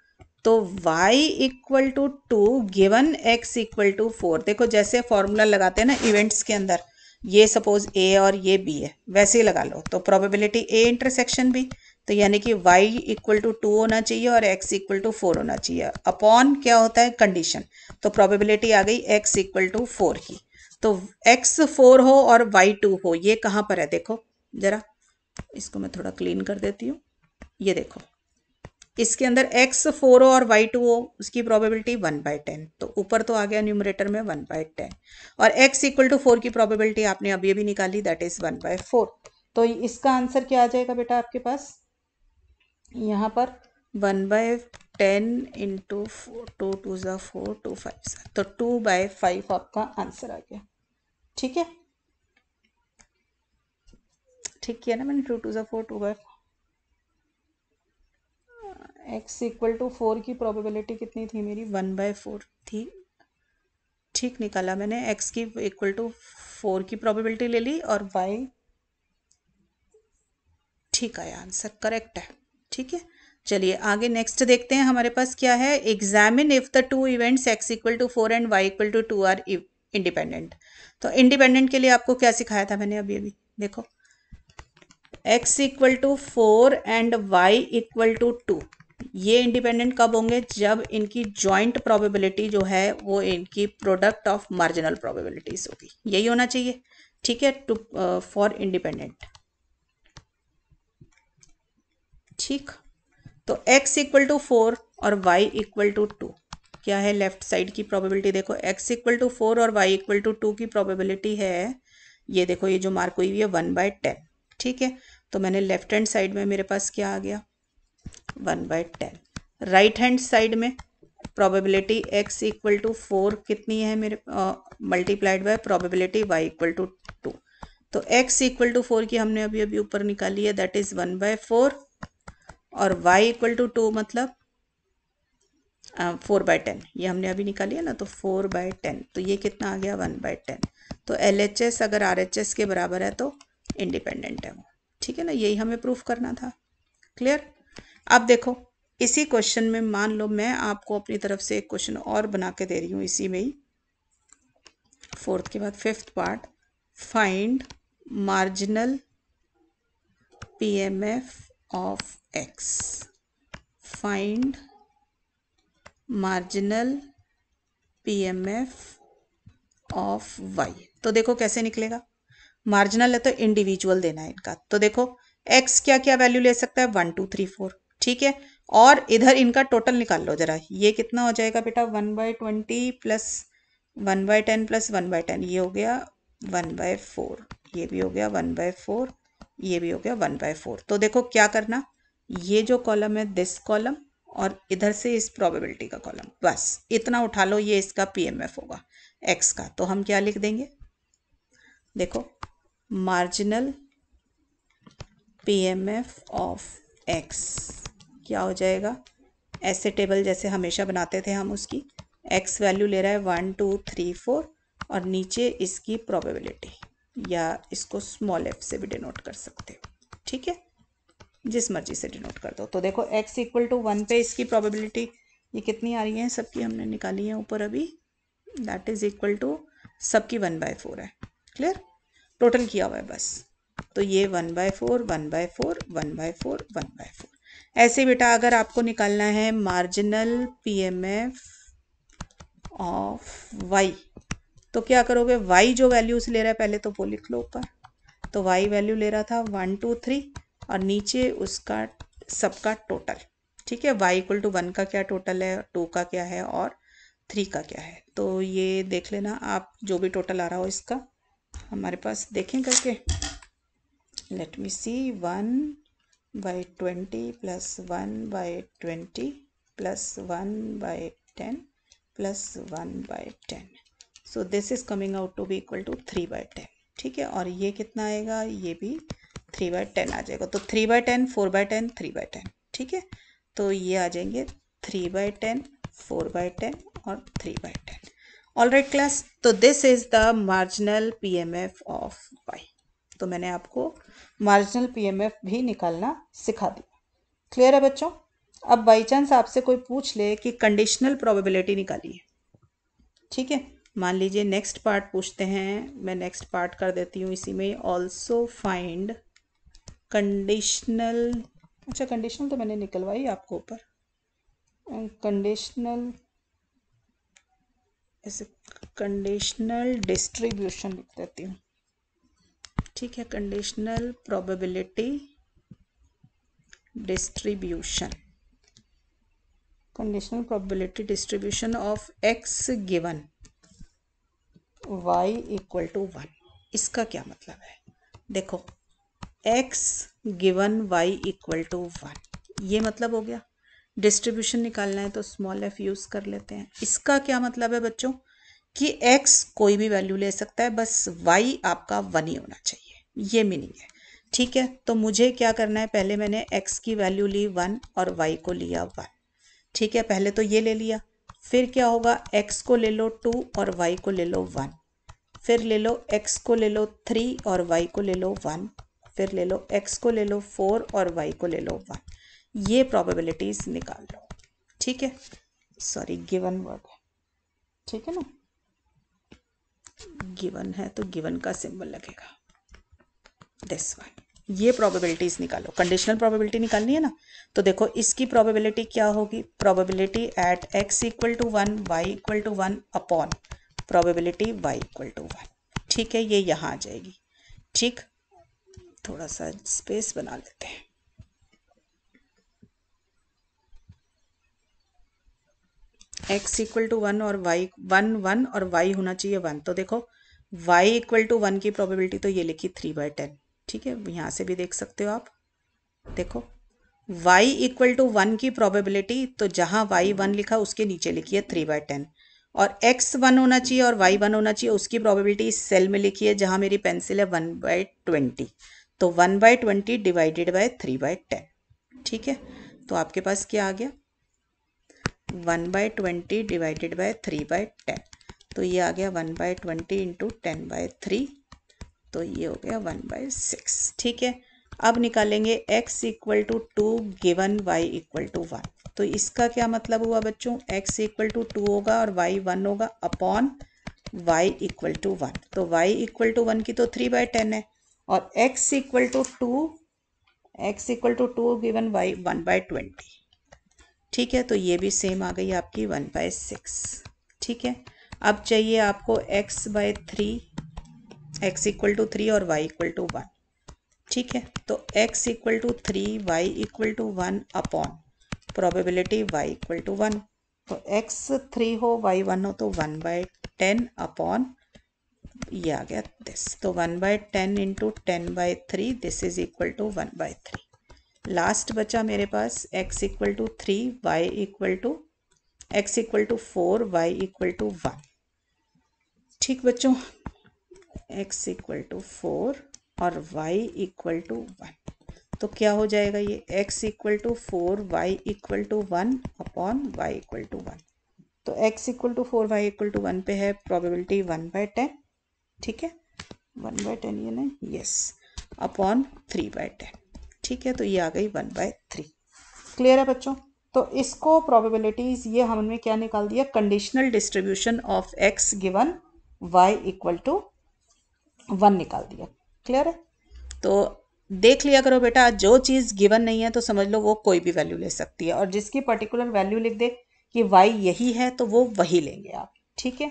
[SPEAKER 1] तो y equal to two given x equal to four देखो जैसे फॉर्मूला लगाते हैं ना इवेंट्स के अंदर ये सपोज a और ये b है वैसे ही लगा लो तो प्रोबेबिलिटी a इंटरसेक्शन भी तो यानी कि y इक्वल टू टू होना चाहिए और x इक्वल टू फोर होना चाहिए अपॉन क्या होता है कंडीशन तो प्रोबेबिलिटी आ गई x इक्वल टू फोर की तो x फोर हो और y टू हो ये कहाँ पर है देखो ज़रा इसको मैं थोड़ा क्लीन कर देती हूँ ये देखो इसके अंदर एक्स फोर ओ और वाई टू ओ उसकी प्रोबेबिलिटी वन बाई टेन तो ऊपर तो आ गया न्यूमरेटर में वन बाई टेन और एक्स इक्वल टू फोर की प्रोबेबिलिटी आपने अभी अभी निकाली that is one by four तो इसका आंसर क्या आ जाएगा बेटा आपके पास यहाँ पर one by ten into four two two ज़ा फोर टू फाइव तो टू बाय फाइव आपका आंसर आ गया ठीक है ठीक किया ना मैंने टू टू ज़ा four two by x equal to four की प्रोबेबिलिटी कितनी थी मेरी वन बाय फोर थी ठीक निकाला मैंने एक्स की इक्वल टू फोर की प्रोबेबिलिटी ले ली और वाई ठीक आया आंसर करेक्ट है ठीक है चलिए आगे नेक्स्ट देखते हैं हमारे पास क्या है examine if the two events x equal to four and y equal to two are independent तो इंडिपेंडेंट के लिए आपको क्या सिखाया था मैंने अभी अभी देखो x equal to four and y equal to two ये इंडिपेंडेंट कब होंगे जब इनकी जॉइंट प्रोबेबिलिटी जो है वो इनकी प्रोडक्ट ऑफ मार्जिनल प्रोबेबिलिटीज होगी यही होना चाहिए ठीक है टू फॉर इंडिपेंडेंट ठीक तो x इक्वल टू फोर और y इक्वल टू टू क्या है लेफ्ट साइड की प्रोबेबिलिटी देखो x इक्वल टू फोर और y इक्वल टू टू की प्रोबेबिलिटी है ये देखो ये जो मार्क हुई हुई है वन बाय टेन ठीक है तो मैंने लेफ्ट हैंड साइड में मेरे पास क्या आ गया one by ten right hand side में probability x equal to four कितनी है मेरे multiplied by probability Y equal to two तो एक्स इक्वल टू फोर की हमने अभी अभी ऊपर निकाली है that is one by four और वाई इक्वल टू टू मतलब फोर बाय टेन ये हमने अभी निकाली है ना तो फोर बाय टेन तो ये कितना आ गया वन बाय टेन तो एल एच एस अगर आर एच एस के बराबर है तो इंडिपेंडेंट है वो ठीक है ना यही हमें प्रूफ करना था क्लियर अब देखो इसी क्वेश्चन में मान लो मैं आपको अपनी तरफ से एक क्वेश्चन और बना के दे रही हूँ इसी में ही फोर्थ के बाद fifth part find marginal PMF of x find marginal PMF of y तो देखो कैसे निकलेगा मार्जिनल है तो इंडिविजुअल देना है इनका तो देखो एक्स क्या क्या वैल्यू ले सकता है वन टू थ्री फोर ठीक है और इधर इनका टोटल निकाल लो ज़रा ये कितना हो जाएगा बेटा one by twenty plus one by ten plus one by ten ये हो गया वन बाय फोर ये भी हो गया वन बाय फोर ये भी हो गया वन बाय फोर तो देखो क्या करना ये जो कॉलम है दिस कॉलम और इधर से इस प्रोबेबिलिटी का कॉलम बस इतना उठा लो ये इसका पी होगा एक्स का तो हम क्या लिख देंगे देखो मार्जिनल पी ऑफ एक्स क्या हो जाएगा ऐसे टेबल जैसे हमेशा बनाते थे हम उसकी एक्स वैल्यू ले रहा है वन टू थ्री फोर और नीचे इसकी प्रोबेबिलिटी या इसको स्मॉल एफ से भी डिनोट कर सकते हो ठीक है जिस मर्जी से डिनोट कर दो तो देखो एक्स इक्वल टू वन पे इसकी प्रोबेबिलिटी ये कितनी आ रही है सबकी हमने निकाली है ऊपर अभी दैट इज़ इक्वल टू सबकी वन बाय फोर है क्लियर टोटल किया हुआ है बस तो ये one by four one by four one by four one by four ऐसे बेटा अगर आपको निकालना है मार्जिनल पीएमएफ ऑफ वाई तो क्या करोगे वाई जो वैल्यूज ले रहा है पहले तो वो लिख लो ऊपर तो वाई वैल्यू ले रहा था वन टू थ्री और नीचे उसका सबका टोटल ठीक है वाई इक्वल टू वन का क्या टोटल है टू का क्या है और थ्री का क्या है तो ये देख लेना आप जो भी टोटल आ रहा हो इसका हमारे पास देखें करके let me see one by 20 plus one by 20 plus one by ten plus one by ten so this is coming out to be equal to three by ten ठीक है और ये कितना आएगा ये भी थ्री बाई टेन आ जाएगा तो three by ten four by ten three by ten ठीक है तो ये आ जाएंगे three by ten four by ten और three by ten all right class तो this is the marginal P M F of y तो मैंने आपको मार्जिनल पीएमएफ भी निकालना सिखा दिया क्लियर है बच्चों अब बाई चांस आपसे कोई पूछ ले कि कंडीशनल प्रोबेबिलिटी निकालिए ठीक है मान लीजिए नेक्स्ट पार्ट पूछते हैं मैं नेक्स्ट पार्ट कर देती हूँ इसी में ऑल्सो फाइंड कंडीशनल अच्छा कंडीशनल तो मैंने निकलवाई आपको ऊपर कंडीशनल ऐसे कंडीशनल डिस्ट्रीब्यूशन लिख देती हूँ ठीक है conditional probability distribution conditional probability distribution of x given y equal to one इसका क्या मतलब है देखो x given y equal to one ये मतलब हो गया डिस्ट्रीब्यूशन निकालना है तो स्मॉल एफ यूज़ कर लेते हैं इसका क्या मतलब है बच्चों कि x कोई भी वैल्यू ले सकता है बस y आपका वन ही होना चाहिए ये मीनिंग है ठीक है तो मुझे क्या करना है पहले मैंने x की वैल्यू ली वन और y को लिया वन ठीक है पहले तो ये ले लिया फिर क्या होगा x को ले लो टू और y को ले लो वन फिर ले लो x को ले लो थ्री और y को ले लो वन फिर ले लो x को ले लो फोर और y को ले लो वन ये प्रॉबेबिलिटीज निकाल लो ठीक है सॉरी गिवन वर्ड है ठीक है ना गिवन है तो गिवन का सिंबल लगेगा दिस वन ये प्रोबेबिलिटीज निकालो कंडीशनल प्रोबेबिलिटी निकालनी है ना तो देखो इसकी प्रोबेबिलिटी क्या होगी probability at x equal to one y equal to one upon probability Y equal to one ठीक है ये यहाँ आ जाएगी ठीक थोड़ा सा स्पेस बना लेते हैं एक्स इक्वल टू वन और वाई वन वन और वाई होना चाहिए वन तो देखो वाई इक्वल टू वन की प्रोबेबिलिटी तो ये लिखी थ्री बाय टेन ठीक है यहाँ से भी देख सकते हो आप देखो y इक्वल टू वन की प्रोबेबिलिटी तो जहाँ y वन लिखा उसके नीचे लिखिए थ्री बाय टेन और x वन होना चाहिए और y वन होना चाहिए उसकी प्रोबेबिलिटी इस सेल में लिखी है जहाँ मेरी पेंसिल है वन बाय ट्वेंटी तो one by twenty divided by three by ten ठीक है तो आपके पास क्या आ गया one by twenty divided by three by ten तो ये आ गया one by twenty into ten by three तो ये हो गया वन बाय सिक्स ठीक है अब निकालेंगे x equal to two given y equal to one तो इसका क्या मतलब हुआ बच्चों x इक्वल टू टू होगा और y वन होगा upon y equal to one तो y इक्वल टू वन की तो थ्री बाय टेन है और x equal to two x equal to two given y one by twenty ठीक है तो ये भी सेम आ गई आपकी वन बाय सिक्स ठीक है अब चाहिए आपको x by three x equal to three और y इक्वल टू वन ठीक है तो x equal to three Y equal to one upon probability y equal to one तो x थ्री हो y वन हो तो वन बाय टेन अपॉन ये आ गया दिस तो one by ten into ten by three this is equal to one by three last बचा मेरे पास x equal to three Y equal to x equal to four Y equal to one ठीक बच्चों x equal to four और y equal to one तो क्या हो जाएगा ये x equal to four Y equal to one upon y equal to one तो x equal to four Y equal to one पे है प्रोबेबिलिटी वन बाय टेन ठीक है वन बाय टेन ये ना yes upon three by ten ठीक है तो ये आ गई वन बाय थ्री क्लियर है बच्चों तो इसको प्रोबेबिलिटीज ये हमने क्या निकाल दिया conditional distribution of x given y equal to one निकाल दिया क्लियर है तो देख लिया करो बेटा जो चीज़ गिवन नहीं है तो समझ लो वो कोई भी वैल्यू ले सकती है और जिसकी पर्टिकुलर वैल्यू लिख दे कि वाई यही है तो वो वही लेंगे आप ठीक है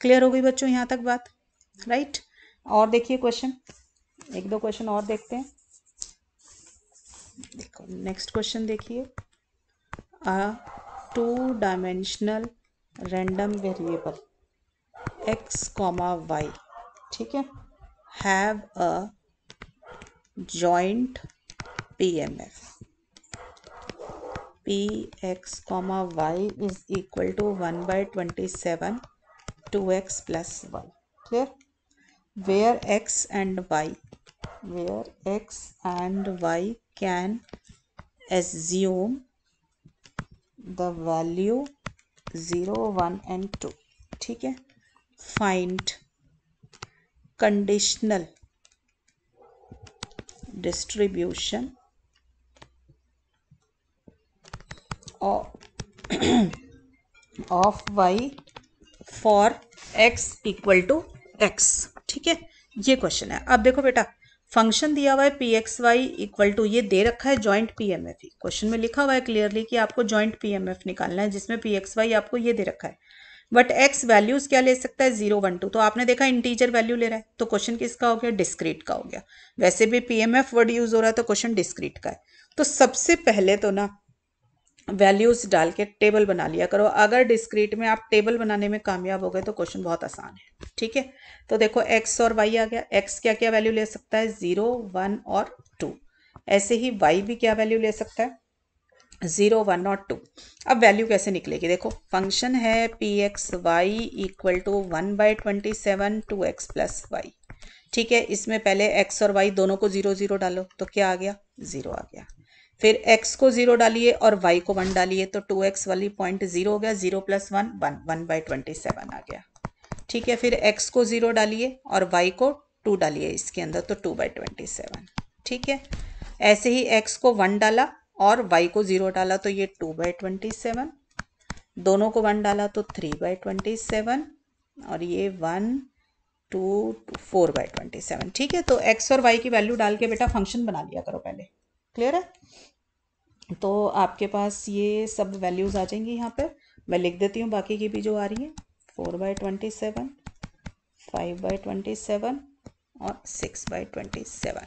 [SPEAKER 1] क्लियर हो गई बच्चों यहाँ तक बात राइट और देखिए क्वेश्चन एक दो क्वेश्चन और देखते हैं देखो नेक्स्ट क्वेश्चन देखिए a two dimensional random variable x comma y ठीक है have a joint P M F P x comma y is equal to one by twenty seven two x plus y clear where x and y where x and y can assume the value zero one and two ठीक है find conditional distribution of Y for x equal to x ठीक है ये question है अब देखो बेटा function दिया हुआ है P x Y equal to ये दे रखा है joint P M F question में लिखा हुआ है क्लियरली कि आपको जॉइंट पी एम एफ निकालना है जिसमें पी एक्स वाई आपको ये दे रखा है बट एक्स वैल्यूज क्या ले सकता है जीरो वन टू तो आपने देखा इंटीजर वैल्यू ले रहा है तो क्वेश्चन किसका हो गया डिस्क्रीट का हो गया वैसे भी P M F word use हो रहा है तो क्वेश्चन डिस्क्रीट का है तो सबसे पहले तो ना वैल्यूज़ डाल के टेबल बना लिया करो अगर डिस्क्रीट में आप टेबल बनाने में कामयाब हो गए तो क्वेश्चन बहुत आसान है ठीक है तो देखो एक्स और वाई आ गया एक्स क्या क्या वैल्यू ले सकता है ज़ीरो वन और टू ऐसे ही वाई भी क्या वैल्यू ले सकता है ज़ीरो वन और टू अब वैल्यू कैसे निकलेगी देखो फंक्शन है P x Y equal to one by twenty seven two x plus y ठीक है इसमें पहले एक्स और वाई दोनों को ज़ीरो ज़ीरो डालो तो क्या आ गया ज़ीरो आ गया फिर एक्स को जीरो डालिए और वाई को वन डालिए तो टू एक्स वाली पॉइंट जीरो हो गया zero plus one one one by twenty seven आ गया ठीक है फिर एक्स को जीरो डालिए और वाई को टू डालिए इसके अंदर तो टू बाई ट्वेंटी सेवन ठीक है ऐसे ही एक्स को वन डाला और वाई को जीरो डाला तो ये टू बाई ट्वेंटी सेवन दोनों को वन डाला तो थ्री बाई ट्वेंटी सेवन और ये one two four by twenty seven ठीक है तो एक्स और वाई की वैल्यू डाल के बेटा फंक्शन बना लिया करो पहले क्लियर है तो आपके पास ये सब वैल्यूज़ आ जाएंगी यहाँ पर मैं लिख देती हूँ बाकी की भी जो आ रही है four by twenty seven five by twenty seven और सिक्स बाई ट्वेंटी सेवन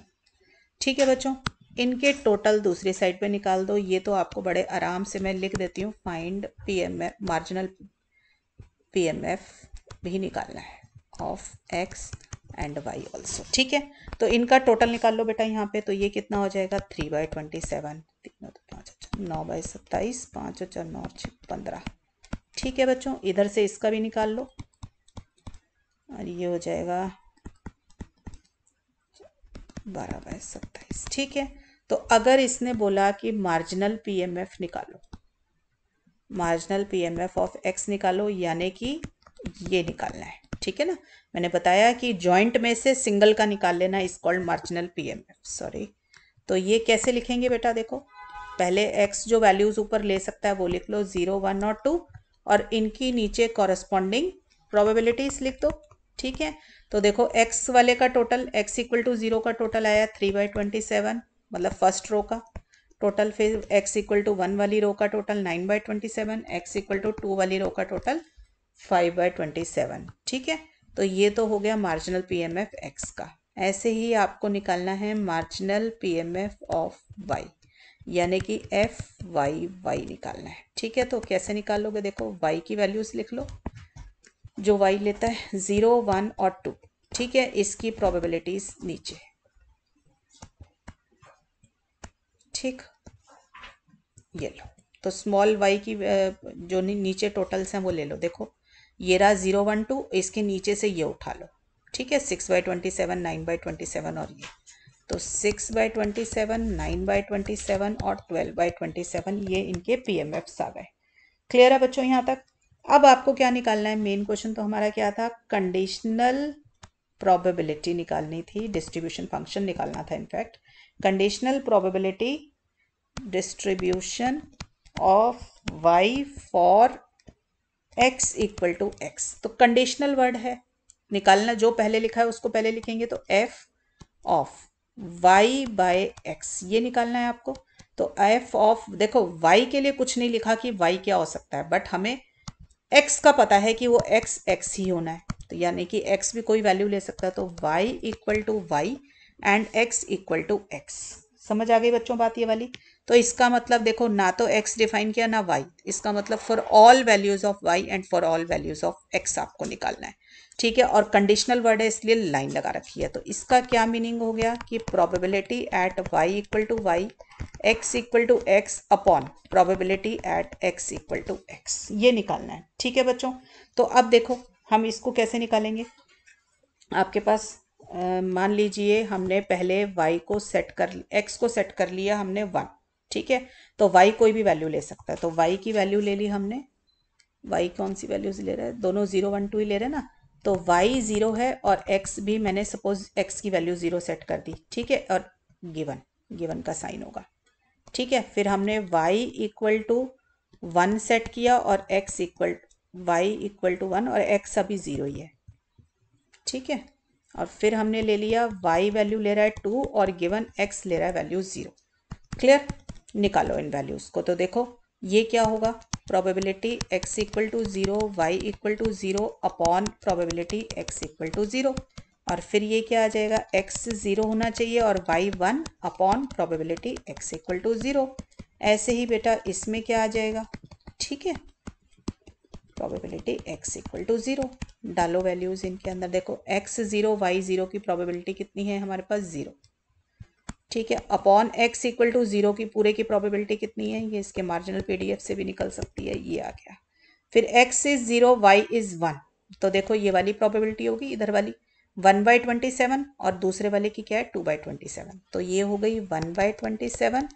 [SPEAKER 1] ठीक है बच्चों इनके टोटल दूसरी साइड पे निकाल दो ये तो आपको बड़े आराम से मैं लिख देती हूँ find P M F marginal P M F भी निकालना है of x and y also ठीक है तो इनका टोटल निकाल लो बेटा यहाँ पे तो ये कितना हो जाएगा थ्री बाई ट्वेंटी सेवन तीन तो पाँच अच्छा नौ बाई सत्ताईस पाँच अच्छा नौ पंद्रह ठीक है बच्चों इधर से इसका भी निकाल लो और ये हो जाएगा बारह बाई सत्ताईस ठीक है तो अगर इसने बोला कि मार्जिनल पीएमएफ निकालो मार्जिनल पीएमएफ ऑफ एक्स निकालो यानी कि ये निकालना है ठीक है ना मैंने बताया कि जॉइंट में से सिंगल का निकाल लेना is called marginal F sorry तो ये कैसे लिखेंगे बेटा देखो पहले एक्स जो वैल्यूज़ ऊपर ले सकता है वो लिख लो ज़ीरो वन और टू और इनकी नीचे कॉरेस्पॉन्डिंग प्रोबेबिलिटीज लिख दो ठीक है तो देखो एक्स वाले का total x equal to zero का टोटल आया थ्री बाई ट्वेंटी सेवन मतलब फर्स्ट रो का टोटल फिर एक्स इक्वल टू वन वाली रो का total nine by twenty seven x equal to two वाली रो का total five by twenty seven ठीक है तो ये तो हो गया marginal P M F x का ऐसे ही आपको निकालना है marginal P M F of y यानी कि एफ वाई वाई निकालना है ठीक है तो कैसे निकालोगे देखो वाई की वैल्यूज लिख लो जो वाई लेता है ज़ीरो वन और टू ठीक है इसकी प्रोबेबिलिटीज नीचे ठीक ये लो तो स्मॉल वाई की जो नीचे टोटल्स हैं वो ले लो देखो ये रहा ज़ीरो वन टू इसके नीचे से ये उठा लो ठीक है six by twenty seven nine by twenty seven और ये तो six by twenty seven nine by twenty seven और ट्वेल्व बाई ट्वेंटी सेवन ये इनके पी एम एफ्स आ गए क्लियर है बच्चों यहाँ तक अब आपको क्या निकालना है मेन क्वेश्चन तो हमारा क्या था कंडीशनल प्रॉबेबिलिटी निकालनी थी डिस्ट्रीब्यूशन फंक्शन निकालना था in fact conditional probability distribution of Y for x equal to X तो कंडीशनल वर्ड है निकालना जो पहले लिखा है उसको पहले लिखेंगे तो F of Y by X ये निकालना है आपको तो एफ ऑफ देखो वाई के लिए कुछ नहीं लिखा कि वाई क्या हो सकता है बट हमें एक्स का पता है कि वो एक्स एक्स ही होना है तो यानी कि एक्स भी कोई वैल्यू ले सकता है तो Y equal to Y and X equal to X समझ आ गई बच्चों बात ये वाली तो इसका मतलब देखो ना तो एक्स डिफाइन किया ना वाई इसका मतलब for all values of Y and for all values of X आपको निकालना है ठीक है और कंडीशनल वर्ड है इसलिए लाइन लगा रखी है तो इसका क्या मीनिंग हो गया कि probability at Y equal to Y X equal to X upon probability at x equal to X ये निकालना है ठीक है बच्चों तो अब देखो हम इसको कैसे निकालेंगे आपके पास मान लीजिए हमने पहले y को सेट कर x को सेट कर लिया हमने वन ठीक है तो वाई कोई भी वैल्यू ले सकता है तो वाई की वैल्यू ले ली हमने वाई कौन सी वैल्यूज ले रहे हैं दोनों जीरो वन टू ही ले रहे हैं ना तो वाई ज़ीरो है और एक्स भी मैंने सपोज एक्स की वैल्यू ज़ीरो सेट कर दी ठीक है और गिवन गिवन का साइन होगा ठीक है फिर हमने Y equal to one set किया और x equal Y equal to one और एक्स अभी ज़ीरो ही है ठीक है और फिर हमने ले लिया वाई वैल्यू ले रहा है टू और गिवन एक्स ले रहा है वैल्यू ज़ीरो क्लियर निकालो इन वैल्यूज़ को तो देखो ये क्या होगा probability x equal to zero Y equal to zero upon probability x equal to zero और फिर ये क्या आ जाएगा x ज़ीरो होना चाहिए और y one upon probability x equal to zero ऐसे ही बेटा इसमें क्या आ जाएगा ठीक है probability x equal to zero डालो वैल्यूज़ इनके अंदर देखो x ज़ीरो वाई ज़ीरो की प्रोबेबिलिटी कितनी है हमारे पास ज़ीरो ठीक है upon X equal to zero की पूरे की प्रोबेबिलिटी कितनी है ये इसके मार्जिनल पीडीएफ से भी निकल सकती है ये आ गया फिर X is zero Y is one तो देखो ये वाली प्रोबेबिलिटी होगी इधर वाली वन बाई ट्वेंटी सेवन और दूसरे वाले की क्या है टू बाई ट्वेंटी सेवन तो ये हो गई one by twenty seven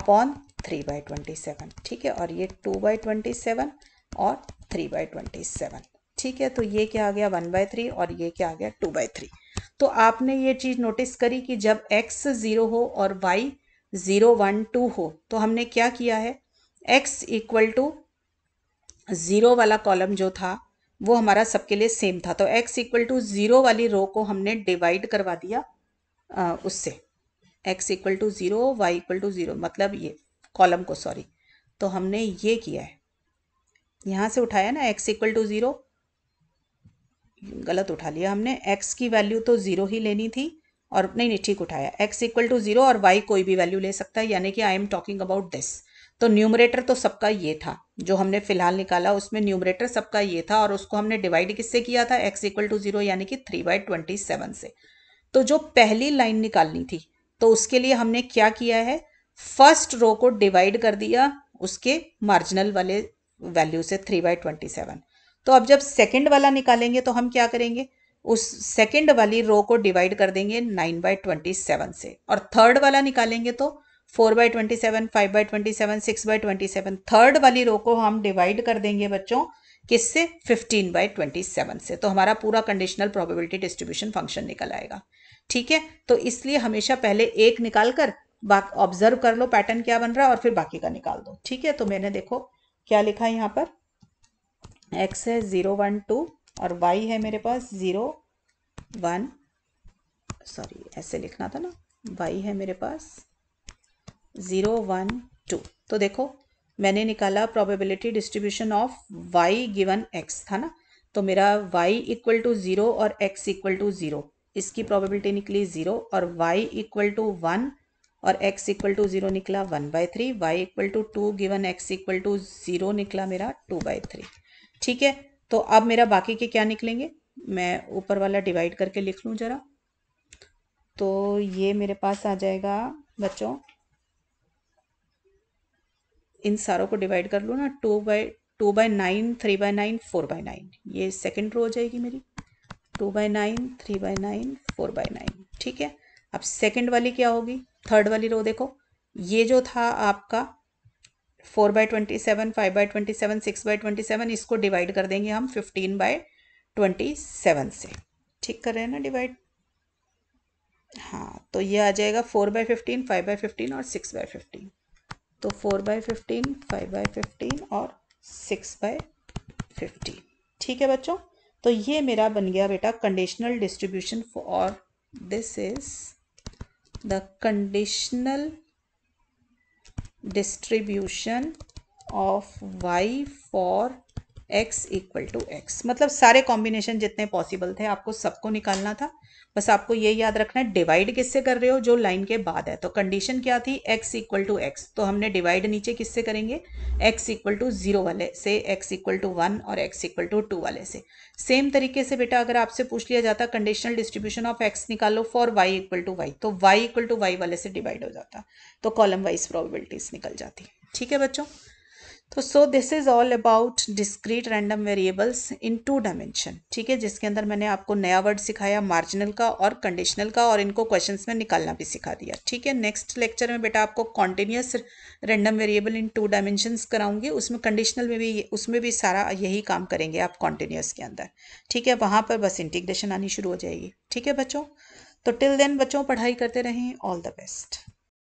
[SPEAKER 1] upon three by twenty seven ठीक है और ये टू बाई ट्वेंटी सेवन और थ्री बाई ट्वेंटी सेवन ठीक है तो ये क्या आ गया वन बाय थ्री और ये क्या आ गया टू बाय थ्री तो आपने ये चीज़ नोटिस करी कि जब एक्स ज़ीरो हो और वाई ज़ीरो वन टू हो तो हमने क्या किया है एक्स इक्वल टू ज़ीरो वाला कॉलम जो था वो हमारा सबके लिए सेम था तो एक्स इक्वल टू ज़ीरो वाली रो को हमने डिवाइड करवा दिया आ, उससे X equal to zero Y equal to zero मतलब ये कॉलम को सॉरी तो हमने ये किया है यहाँ से उठाया ना एक्स इक्वल टू ज़ीरो गलत उठा लिया हमने एक्स की वैल्यू तो ज़ीरो ही लेनी थी और नहीं नहीं ठीक उठाया एक्स इक्वल टू ज़ीरो और वाई कोई भी वैल्यू ले सकता है यानी कि I am talking about this तो न्यूमरेटर तो सबका ये था जो हमने फिलहाल निकाला उसमें न्यूमरेटर सबका ये था और उसको हमने डिवाइड किससे किया था एक्स इक्वल टू ज़ीरो यानी कि थ्री बाई ट्वेंटी सेवन से तो जो पहली लाइन निकालनी थी तो उसके लिए हमने क्या किया है फर्स्ट रो को डिवाइड कर दिया उसके मार्जिनल वाले वैल्यू से थ्री बाई ट्वेंटी सेवन तो अब जब सेकेंड वाला निकालेंगे तो हम क्या करेंगे उस सेकेंड वाली रो को डिवाइड कर देंगे नाइन बाई ट्वेंटी सेवन से और थर्ड वाला निकालेंगे तो four by twenty seven five by twenty seven six by twenty seven third वाली रो को हम डिवाइड कर देंगे बच्चों किससे फिफ्टीन बाई ट्वेंटी सेवन से तो हमारा पूरा कंडीशनल प्रोबेबिलिटी डिस्ट्रीब्यूशन फंक्शन निकल आएगा ठीक है तो इसलिए हमेशा पहले एक निकाल कर ऑब्जर्व कर लो पैटर्न क्या बन रहा है और फिर बाकी का निकाल दो ठीक है तो मैंने देखो क्या लिखा है यहाँ पर एक्स है ज़ीरो वन टू और वाई है मेरे पास ज़ीरो वन सॉरी ऐसे लिखना था ना वाई है मेरे पास ज़ीरो वन टू तो देखो मैंने निकाला probability distribution of Y given X था ना तो मेरा वाई इक्वल टू ज़ीरो और एक्स इक्वल टू ज़ीरो इसकी प्रोबेबिलिटी निकली ज़ीरो और वाई इक्वल टू वन और एक्स इक्वल टू ज़ीरो निकला one by three Y equal to two given x equal to zero निकला मेरा टू बाई थ्री ठीक है तो अब मेरा बाकी के क्या निकलेंगे मैं ऊपर वाला डिवाइड करके लिख लूँ ज़रा तो ये मेरे पास आ जाएगा बच्चों इन सारों को डिवाइड कर लूँ ना two by two by nine three by nine four by nine ये सेकेंड रो हो जाएगी मेरी two by nine three by nine four by nine ठीक है अब सेकेंड वाली क्या होगी थर्ड वाली रो देखो ये जो था आपका four by twenty seven five by twenty seven six by twenty seven इसको डिवाइड कर देंगे हम फिफ्टीन बाई ट्वेंटी सेवन से ठीक कर रहे हैं ना डिवाइड हाँ तो ये आ जाएगा four by fifteen five by fifteen और सिक्स बाई फिफ्टीन तो four by fifteen five by fifteen और सिक्स बाय फिफ्टीन ठीक है बच्चों तो ये मेरा बन गया बेटा conditional distribution for this is the conditional distribution of Y for x equal to X मतलब सारे कॉम्बिनेशन जितने पॉसिबल थे आपको सबको निकालना था बस आपको ये याद रखना है डिवाइड किससे कर रहे हो जो लाइन के बाद है तो कंडीशन क्या थी x इक्वल टू एक्स तो हमने डिवाइड नीचे किससे करेंगे x इक्वल टू जीरो वाले से x इक्वल टू वन और x इक्वल टू टू वाले से सेम तरीके से बेटा अगर आपसे पूछ लिया जाता कंडीशनल डिस्ट्रीब्यूशन ऑफ एक्स निकालो for Y equal to Y तो वाई इक्वल टू वाई वाले से डिवाइड हो जाता तो कॉलम वाइज प्रॉबिलिटीज निकल जाती ठीक है बच्चों तो so this is all about discrete random variables in two dimension ठीक है जिसके अंदर मैंने आपको नया वर्ड सिखाया मार्जिनल का और कंडीशनल का और इनको क्वेश्चन में निकालना भी सिखा दिया ठीक है नेक्स्ट लेक्चर में बेटा आपको continuous random variable in two dimensions कराऊंगी उसमें कंडीशनल में भी उसमें भी सारा यही काम करेंगे आप कॉन्टिन्यूस के अंदर ठीक है वहाँ पर बस इंटीग्रेशन आनी शुरू हो जाएगी ठीक है बच्चों तो टिल देन बच्चों पढ़ाई करते रहें ऑल द बेस्ट